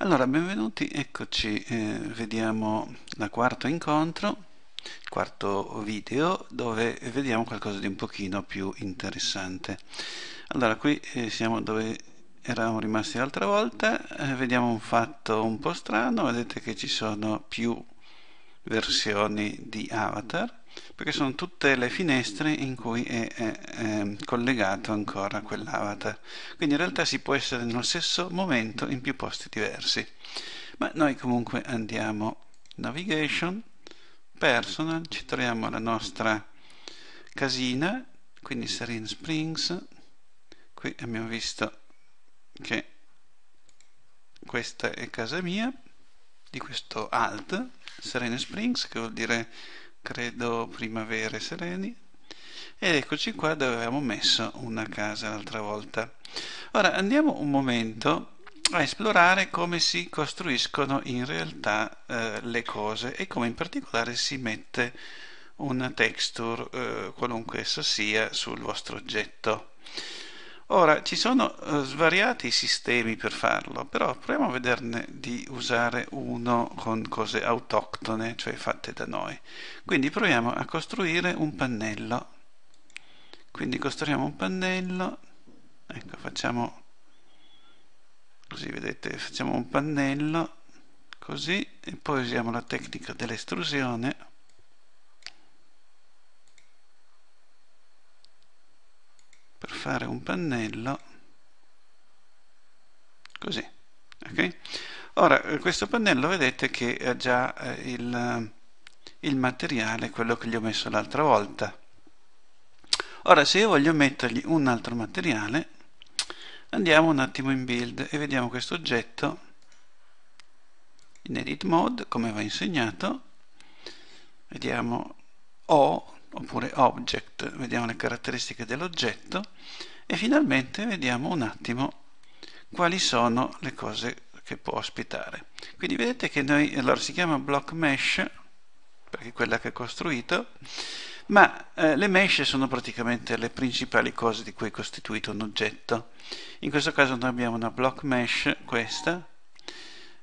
Allora, benvenuti, eccoci, eh, vediamo il quarto incontro, il quarto video, dove vediamo qualcosa di un pochino più interessante. Allora, qui eh, siamo dove eravamo rimasti l'altra volta, eh, vediamo un fatto un po' strano, vedete che ci sono più versioni di avatar, perché sono tutte le finestre in cui è, è, è collegato ancora quell'avatar quindi in realtà si può essere nello stesso momento in più posti diversi ma noi comunque andiamo navigation personal ci troviamo la nostra casina quindi Serene Springs qui abbiamo visto che questa è casa mia di questo alt Serene Springs che vuol dire credo primavere sereni ed eccoci qua dove avevamo messo una casa l'altra volta ora andiamo un momento a esplorare come si costruiscono in realtà eh, le cose e come in particolare si mette una texture eh, qualunque essa sia sul vostro oggetto Ora, ci sono eh, svariati sistemi per farlo, però proviamo a vederne di usare uno con cose autoctone, cioè fatte da noi. Quindi proviamo a costruire un pannello. Quindi costruiamo un pannello, ecco facciamo così vedete, facciamo un pannello, così, e poi usiamo la tecnica dell'estrusione fare un pannello così ok ora questo pannello vedete che ha già eh, il, il materiale quello che gli ho messo l'altra volta ora se io voglio mettergli un altro materiale andiamo un attimo in build e vediamo questo oggetto in edit mode come va insegnato vediamo o oppure object, vediamo le caratteristiche dell'oggetto e finalmente vediamo un attimo quali sono le cose che può ospitare. Quindi vedete che noi, allora si chiama block mesh, perché è quella che ha costruito, ma eh, le mesh sono praticamente le principali cose di cui è costituito un oggetto. In questo caso noi abbiamo una block mesh, questa,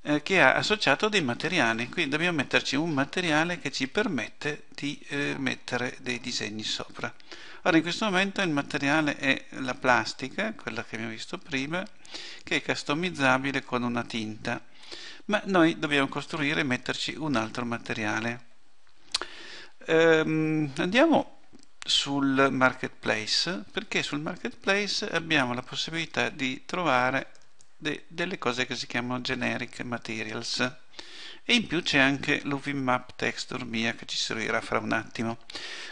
eh, che ha associato dei materiali quindi dobbiamo metterci un materiale che ci permette di eh, mettere dei disegni sopra ora in questo momento il materiale è la plastica quella che abbiamo visto prima che è customizzabile con una tinta ma noi dobbiamo costruire e metterci un altro materiale ehm, andiamo sul marketplace perché sul marketplace abbiamo la possibilità di trovare de, delle cose che si chiamano generic materials e in più c'è anche l'UVMAP texture mia che ci servirà fra un attimo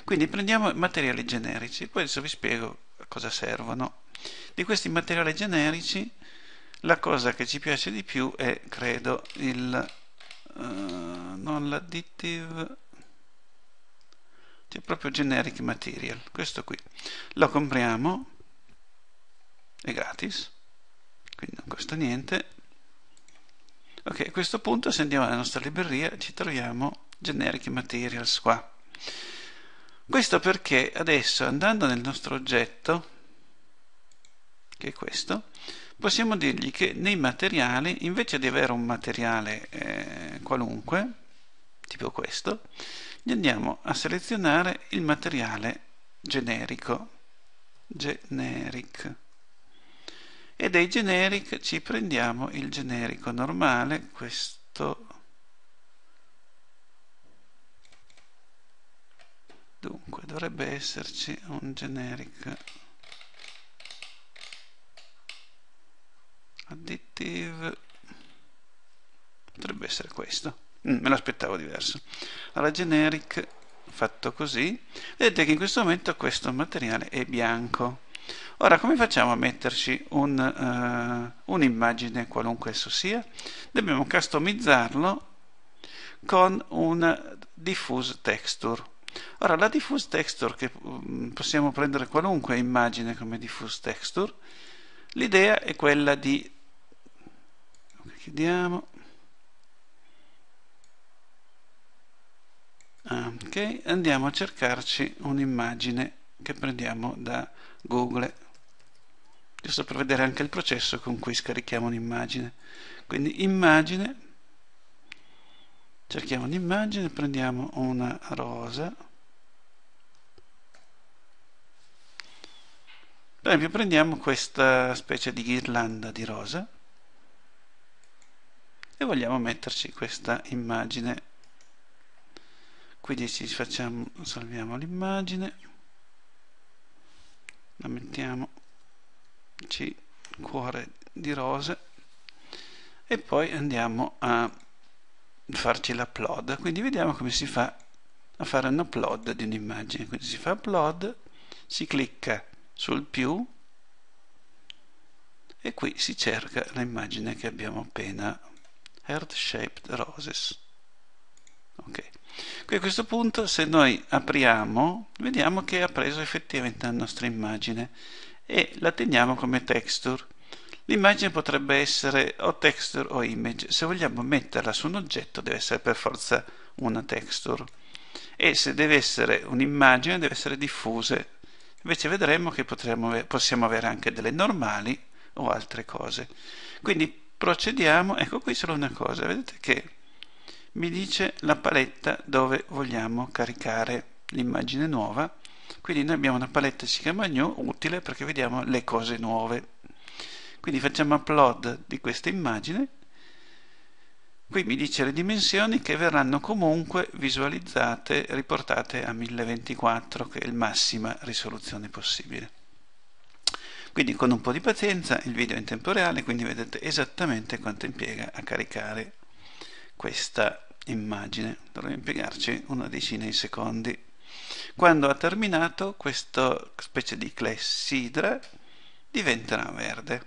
quindi prendiamo materiali generici poi adesso vi spiego a cosa servono di questi materiali generici la cosa che ci piace di più è credo il uh, non l'additive c'è cioè proprio generic material questo qui lo compriamo è gratis quindi non costa niente ok a questo punto se andiamo alla nostra libreria ci troviamo generic materials qua questo perché adesso andando nel nostro oggetto che è questo possiamo dirgli che nei materiali invece di avere un materiale eh, qualunque tipo questo gli andiamo a selezionare il materiale generico generic e dei generic ci prendiamo il generico normale, questo dunque dovrebbe esserci un generic additive potrebbe essere questo mm, me l'aspettavo diverso allora generic fatto così vedete che in questo momento questo materiale è bianco Ora come facciamo a metterci eh, un'immagine, uh, un qualunque esso sia? Dobbiamo customizzarlo con un diffuse texture. Ora la diffuse texture che mm, possiamo prendere qualunque immagine come diffuse texture, l'idea è quella di chiudiamo ah, ok andiamo a cercarci un'immagine che prendiamo da Google giusto per vedere anche il processo con cui scarichiamo un'immagine quindi immagine cerchiamo un'immagine prendiamo una rosa per esempio prendiamo questa specie di ghirlanda di rosa e vogliamo metterci questa immagine quindi ci facciamo, salviamo l'immagine la mettiamo C cuore di rose e poi andiamo a farci l'upload quindi vediamo come si fa a fare un upload di un'immagine quindi si fa upload si clicca sul più e qui si cerca l'immagine che abbiamo appena Heart Shaped Roses Qui a questo punto se noi apriamo vediamo che ha preso effettivamente la nostra immagine e la teniamo come texture. L'immagine potrebbe essere o texture o image, se vogliamo metterla su un oggetto deve essere per forza una texture e se deve essere un'immagine deve essere diffuse, invece vedremo che possiamo avere anche delle normali o altre cose. Quindi procediamo, ecco qui solo una cosa, vedete che mi dice la paletta dove vogliamo caricare l'immagine nuova quindi noi abbiamo una paletta che si chiama new utile perché vediamo le cose nuove quindi facciamo upload di questa immagine qui mi dice le dimensioni che verranno comunque visualizzate riportate a 1024 che è la massima risoluzione possibile quindi con un po' di pazienza il video è in tempo reale quindi vedete esattamente quanto impiega a caricare questa immagine dovremmo impiegarci una decina di secondi quando ha terminato questa specie di clessidra diventerà verde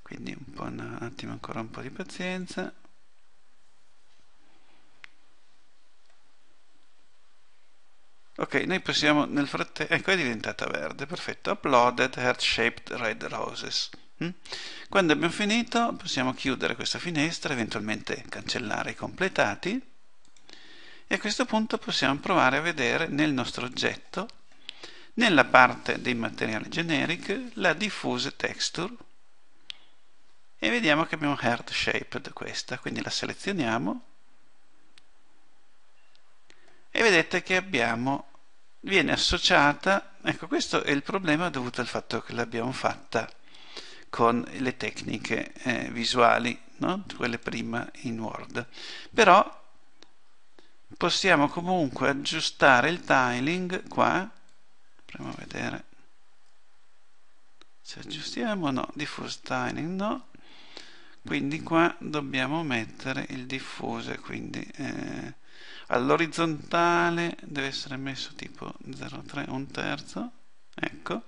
quindi un, po', un attimo ancora un po' di pazienza ok noi possiamo nel frattempo ecco è diventata verde perfetto uploaded heart shaped red roses Mm? Quando abbiamo finito possiamo chiudere questa finestra, eventualmente cancellare i completati e a questo punto possiamo provare a vedere nel nostro oggetto, nella parte dei materiali generic, la diffuse texture e vediamo che abbiamo Heart Shaped questa, quindi la selezioniamo e vedete che abbiamo viene associata ecco questo è il problema dovuto al fatto che l'abbiamo fatta con le tecniche eh, visuali, no? quelle prima in Word. Però possiamo comunque aggiustare il tiling qua, proviamo a vedere se aggiustiamo o no, diffuse tiling no, quindi qua dobbiamo mettere il diffuse, quindi eh, all'orizzontale deve essere messo tipo 0,3, un terzo, ecco,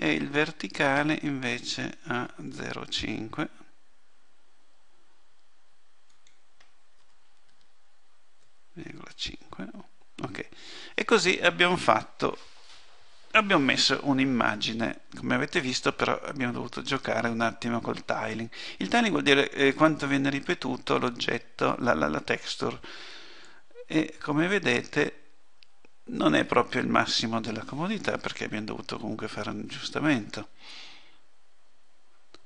e il verticale invece a 0,5 ok e così abbiamo fatto abbiamo messo un'immagine come avete visto però abbiamo dovuto giocare un attimo col tiling il tiling vuol dire eh, quanto viene ripetuto l'oggetto la, la, la texture e come vedete non è proprio il massimo della comodità perché abbiamo dovuto comunque fare un aggiustamento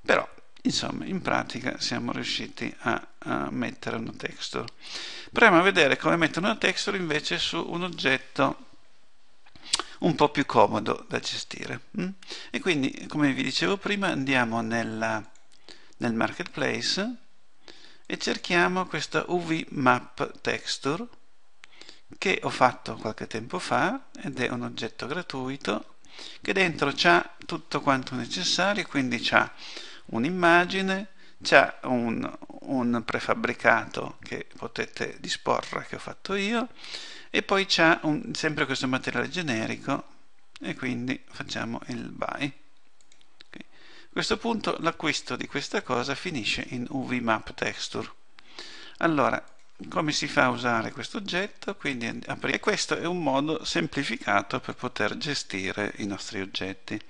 però insomma in pratica siamo riusciti a, a mettere una texture proviamo a vedere come mettere una texture invece su un oggetto un po' più comodo da gestire mm? e quindi come vi dicevo prima andiamo nella, nel marketplace e cerchiamo questa UV map texture che ho fatto qualche tempo fa ed è un oggetto gratuito che dentro c'ha tutto quanto necessario, quindi c'ha un'immagine, c'ha un, un, prefabbricato che potete disporre che ho fatto io e poi c'ha sempre questo materiale generico e quindi facciamo il buy okay. a questo punto l'acquisto di questa cosa finisce in UV map texture allora come si fa a usare questo oggetto quindi apri- e questo è un modo semplificato per poter gestire i nostri oggetti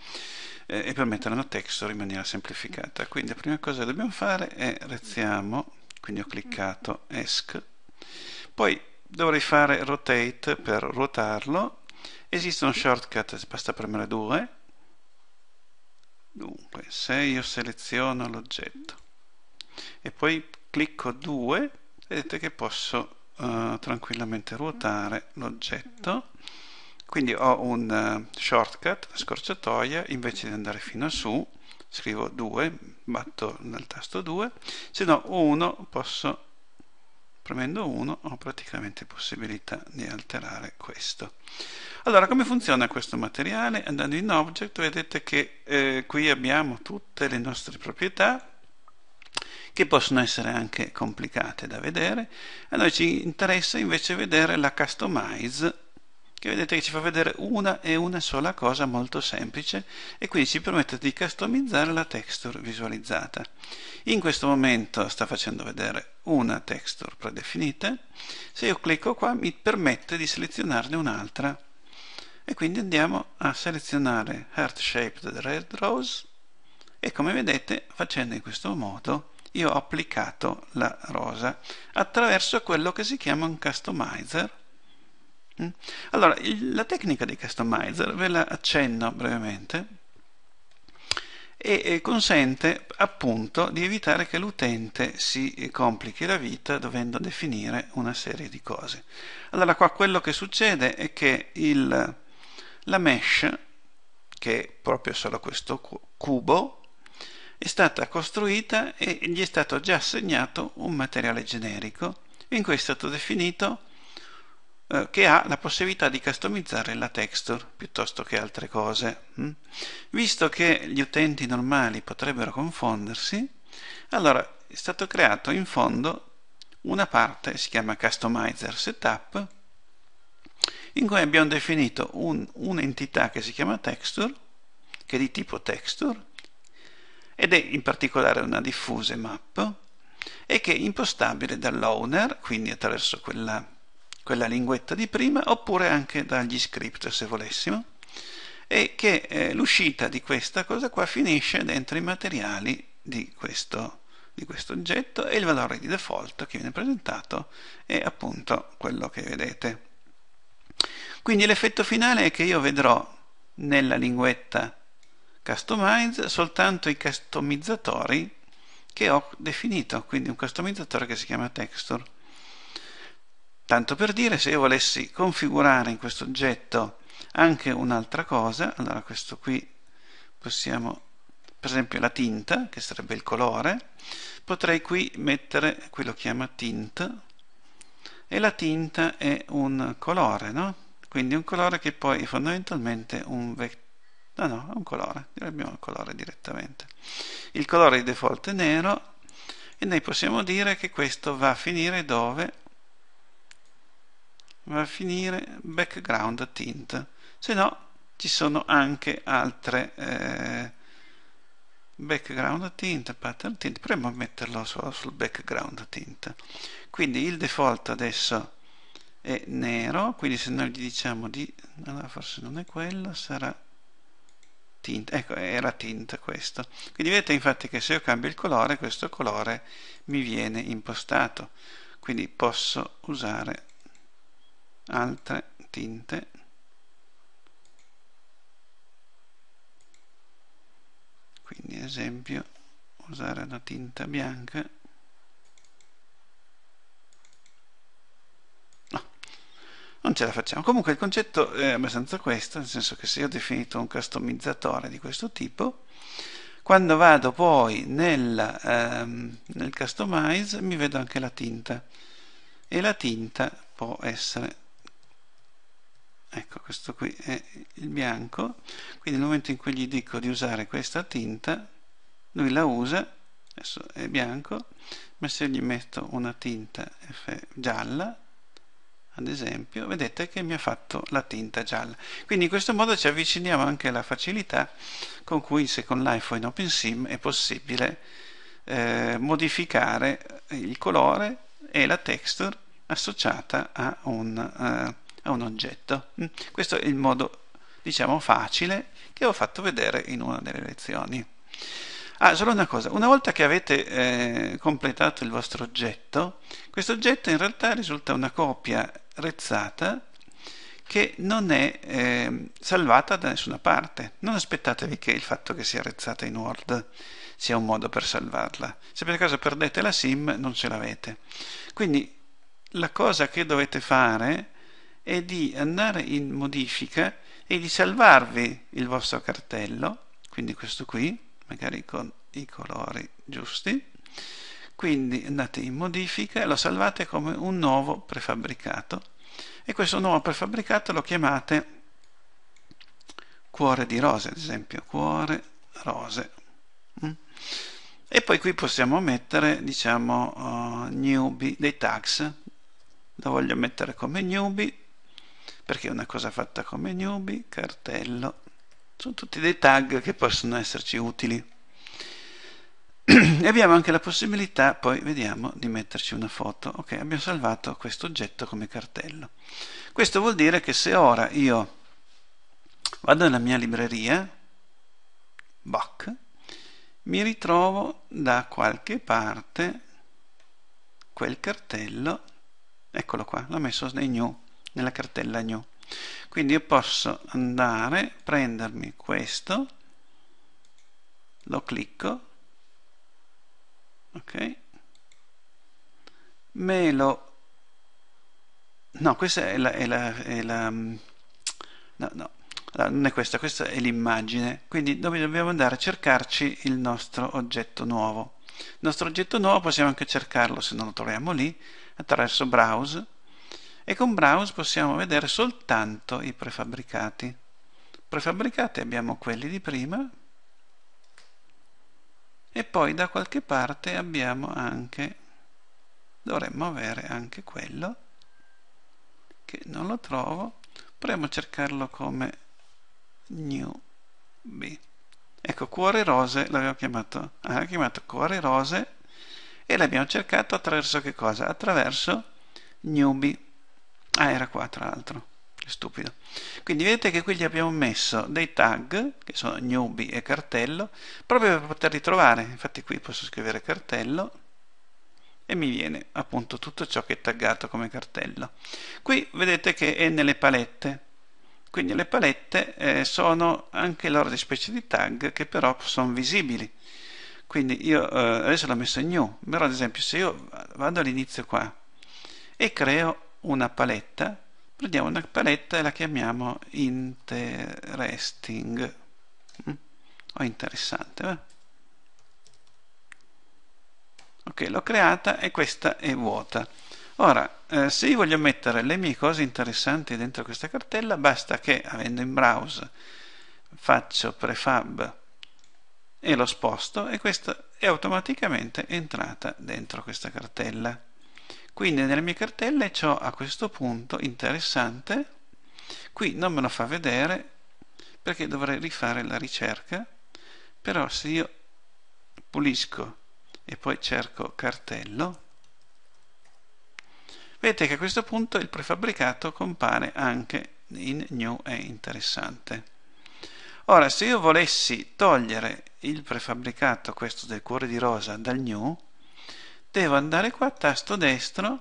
eh, e per mettere una texture in maniera semplificata quindi la prima cosa che dobbiamo fare è rezziamo quindi ho cliccato ESC poi dovrei fare rotate per ruotarlo esistono shortcut basta premere due dunque se io seleziono l'oggetto e poi clicco 2 vedete che posso uh, tranquillamente ruotare l'oggetto quindi ho un uh, shortcut, scorciatoia, invece di andare fino a su scrivo 2, batto nel tasto 2, se no 1 posso, premendo 1 ho praticamente possibilità di alterare questo. Allora, come funziona questo materiale? Andando in Object vedete che eh, qui abbiamo tutte le nostre proprietà, che possono essere anche complicate da vedere. A noi ci interessa invece vedere la customize che vedete che ci fa vedere una e una sola cosa molto semplice e quindi ci permette di customizzare la texture visualizzata. In questo momento sta facendo vedere una texture predefinita, se io clicco qua mi permette di selezionarne un'altra e quindi andiamo a selezionare Heart Shaped Red Rose e come vedete facendo in questo modo io ho applicato la rosa attraverso quello che si chiama un customizer mm? allora, la tecnica di customizer ve la accenno brevemente e consente appunto di evitare che l'utente si complichi la vita dovendo definire una serie di cose. Allora qua quello che succede è che il, la mesh, che è proprio solo questo cubo, è stata costruita e gli è stato già assegnato un materiale generico in cui è stato definito eh, che ha la possibilità di customizzare la texture piuttosto che altre cose. Mm? Visto che gli utenti normali potrebbero confondersi, allora è stato creato in fondo una parte, si chiama Customizer Setup, in cui abbiamo definito un'entità che si chiama texture, che è di tipo texture, ed è in particolare una diffuse map e che è impostabile dall'owner, quindi attraverso quella, quella linguetta di prima, oppure anche dagli script se volessimo, e che eh, l'uscita di questa cosa qua finisce dentro i materiali di questo, di questo oggetto e il valore di default che viene presentato è appunto quello che vedete. Quindi l'effetto finale è che io vedrò nella linguetta customize soltanto i customizzatori che ho definito, quindi un customizzatore che si chiama texture. Tanto per dire, se io volessi configurare in questo oggetto anche un'altra cosa, allora questo qui possiamo, per esempio la tinta, che sarebbe il colore, potrei qui mettere, qui lo chiama tint, e la tinta è un colore, no? Quindi un colore che poi è fondamentalmente un vectore no no è un colore abbiamo un colore direttamente il colore di default è nero e noi possiamo dire che questo va a finire dove? va a finire background tint se no ci sono anche altre eh, background tint, pattern tint proviamo a metterlo solo sul background tint quindi il default adesso è nero quindi se noi gli diciamo di allora forse non è quello sarà tint, ecco era tint questo. Quindi vedete infatti che se io cambio il colore, questo colore mi viene impostato, quindi posso usare altre tinte quindi ad esempio usare una tinta bianca non ce la facciamo. Comunque il concetto è abbastanza questo, nel senso che se io ho definito un customizzatore di questo tipo, quando vado poi nel, ehm, nel customize mi vedo anche la tinta e la tinta può essere ecco questo qui è il bianco quindi nel momento in cui gli dico di usare questa tinta lui la usa adesso è bianco ma se gli metto una tinta gialla ad esempio vedete che mi ha fatto la tinta gialla quindi in questo modo ci avviciniamo anche alla facilità con cui se con l'iPhone in OpenSim è possibile eh, modificare il colore e la texture associata a un, eh, a un oggetto mm. questo è il modo diciamo facile che ho fatto vedere in una delle lezioni Ah, solo una cosa, una volta che avete eh, completato il vostro oggetto, questo oggetto in realtà risulta una copia rezzata che non è eh, salvata da nessuna parte. Non aspettatevi che il fatto che sia rezzata in Word sia un modo per salvarla. Se per caso perdete la SIM non ce l'avete. Quindi la cosa che dovete fare è di andare in modifica e di salvarvi il vostro cartello, quindi questo qui, magari con i colori giusti, quindi andate in modifica e lo salvate come un nuovo prefabbricato e questo nuovo prefabbricato lo chiamate cuore di rose ad esempio cuore rose mm? e poi qui possiamo mettere diciamo uh, newbie dei tags lo voglio mettere come newbie perché è una cosa fatta come newbie cartello sono tutti dei tag che possono esserci utili e abbiamo anche la possibilità, poi vediamo, di metterci una foto. Ok, abbiamo salvato questo oggetto come cartello. Questo vuol dire che se ora io vado nella mia libreria, Boc, mi ritrovo da qualche parte quel cartello, eccolo qua, l'ho messo nei new, nella cartella new. Quindi io posso andare, prendermi questo, lo clicco, ok me lo no questa è la, è la, è la mm, no, no allora, non è questa, questa è l'immagine quindi dove dobbiamo andare a cercarci il nostro oggetto nuovo il nostro oggetto nuovo possiamo anche cercarlo se non lo troviamo lì attraverso browse e con browse possiamo vedere soltanto i prefabbricati prefabbricati abbiamo quelli di prima e poi da qualche parte abbiamo anche dovremmo avere anche quello che non lo trovo proviamo a cercarlo come new b ecco cuore rose l'abbiamo chiamato ah, chiamato cuore rose e l'abbiamo cercato attraverso che cosa? attraverso newbie ah era qua tra l'altro stupido quindi vedete che qui gli abbiamo messo dei tag che sono newbie e cartello proprio per poterli trovare infatti qui posso scrivere cartello e mi viene appunto tutto ciò che è taggato come cartello qui vedete che è nelle palette quindi le palette eh, sono anche loro di specie di tag che però sono visibili quindi io eh, adesso l'ho messo in new però ad esempio se io vado all'inizio qua e creo una paletta prendiamo una paletta e la chiamiamo interesting o mm? oh, interessante va? ok l'ho creata e questa è vuota ora eh, se io voglio mettere le mie cose interessanti dentro questa cartella basta che avendo in browse faccio prefab e lo sposto e questa è automaticamente entrata dentro questa cartella quindi nelle mie cartelle ho a questo punto interessante qui non me lo fa vedere perché dovrei rifare la ricerca però se io pulisco e poi cerco cartello vedete che a questo punto il prefabbricato compare anche in new è interessante ora se io volessi togliere il prefabbricato questo del cuore di rosa dal new devo andare qua, tasto destro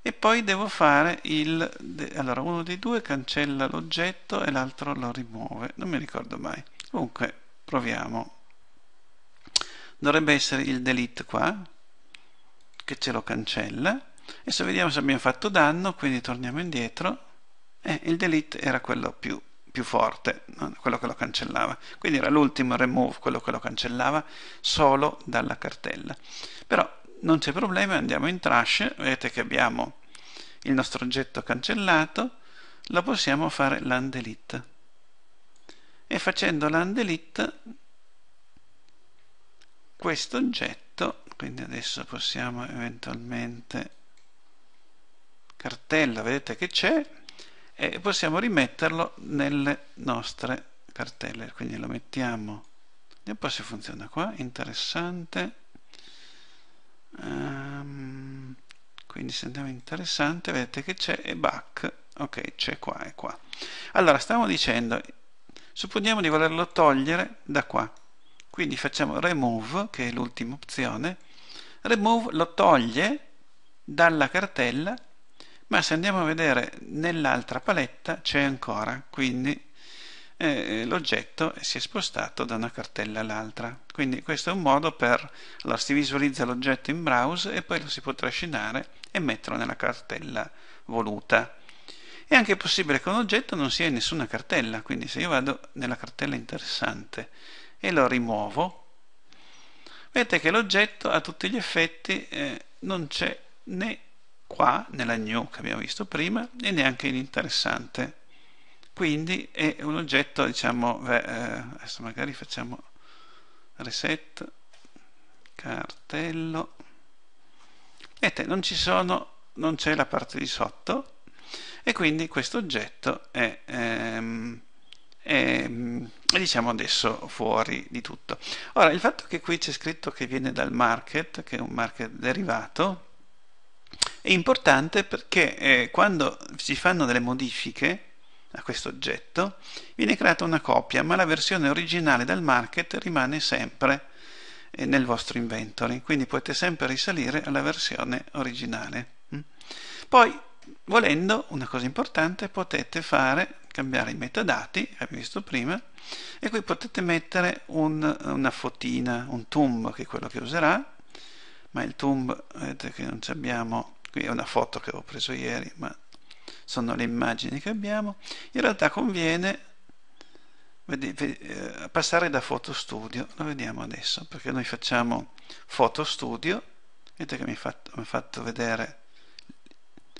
e poi devo fare il... allora uno dei due cancella l'oggetto e l'altro lo rimuove, non mi ricordo mai. Comunque proviamo. Dovrebbe essere il delete qua, che ce lo cancella. Adesso vediamo se abbiamo fatto danno, quindi torniamo indietro. Eh, il delete era quello più, più forte, quello che lo cancellava. Quindi era l'ultimo remove, quello che lo cancellava solo dalla cartella. Però non c'è problema andiamo in trash vedete che abbiamo il nostro oggetto cancellato lo possiamo fare l'undelete e facendo l'undelete questo oggetto quindi adesso possiamo eventualmente cartella vedete che c'è e possiamo rimetterlo nelle nostre cartelle quindi lo mettiamo vediamo se funziona qua interessante um, quindi se andiamo interessante vedete che c'è e back ok c'è qua e qua allora stiamo dicendo supponiamo di volerlo togliere da qua quindi facciamo remove che è l'ultima opzione remove lo toglie dalla cartella ma se andiamo a vedere nell'altra paletta c'è ancora quindi eh, l'oggetto si è spostato da una cartella all'altra quindi questo è un modo per allora si visualizza l'oggetto in browse e poi lo si può trascinare e metterlo nella cartella voluta è anche possibile che un oggetto non sia in nessuna cartella quindi se io vado nella cartella interessante e lo rimuovo vedete che l'oggetto a tutti gli effetti eh, non c'è né qua nella new che abbiamo visto prima e neanche in interessante quindi è un oggetto diciamo eh, adesso magari facciamo reset cartello vedete non ci sono non c'è la parte di sotto e quindi questo oggetto è, ehm, è, è, diciamo adesso fuori di tutto ora il fatto che qui c'è scritto che viene dal market che è un market derivato è importante perché eh, quando si fanno delle modifiche a questo oggetto, viene creata una copia, ma la versione originale del market rimane sempre eh, nel vostro inventory, quindi potete sempre risalire alla versione originale. Mm. Poi, volendo, una cosa importante, potete fare, cambiare i metadati, abbiamo visto prima, e qui potete mettere un, una fotina, un tomb che è quello che userà, ma il tomb, vedete che non abbiamo, qui è una foto che ho preso ieri, ma sono le immagini che abbiamo in realtà conviene eh, passare da foto studio lo vediamo adesso perché noi facciamo foto studio vedete che mi ha fatto, fatto vedere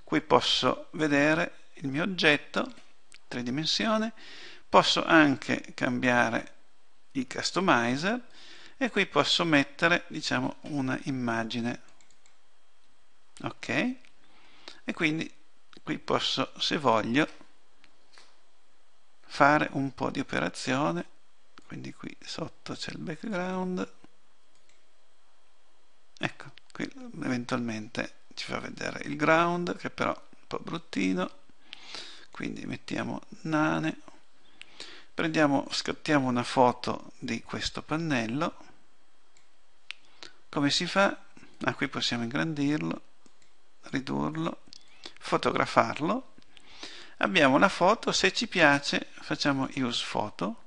qui posso vedere il mio oggetto tre dimensioni posso anche cambiare il customizer e qui posso mettere diciamo una immagine ok e quindi qui posso se voglio fare un po' di operazione quindi qui sotto c'è il background ecco qui eventualmente ci fa vedere il ground che però è un po' bruttino quindi mettiamo nane prendiamo scattiamo una foto di questo pannello come si fa? ah qui possiamo ingrandirlo ridurlo fotografarlo abbiamo la foto se ci piace facciamo use photo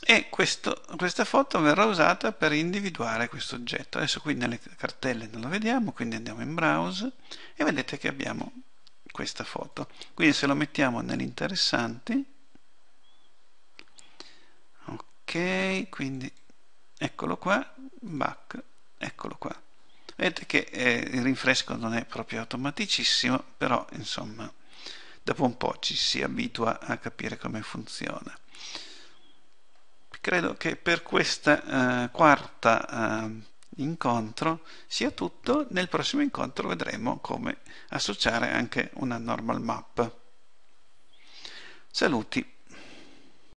e questo, questa foto verrà usata per individuare questo oggetto adesso qui nelle cartelle non lo vediamo quindi andiamo in browse e vedete che abbiamo questa foto quindi se lo mettiamo nell'interessanti ok quindi eccolo qua back eccolo qua vedete che eh, il rinfresco non è proprio automaticissimo però insomma dopo un po' ci si abitua a capire come funziona credo che per questo eh, quarta eh, incontro sia tutto nel prossimo incontro vedremo come associare anche una normal map saluti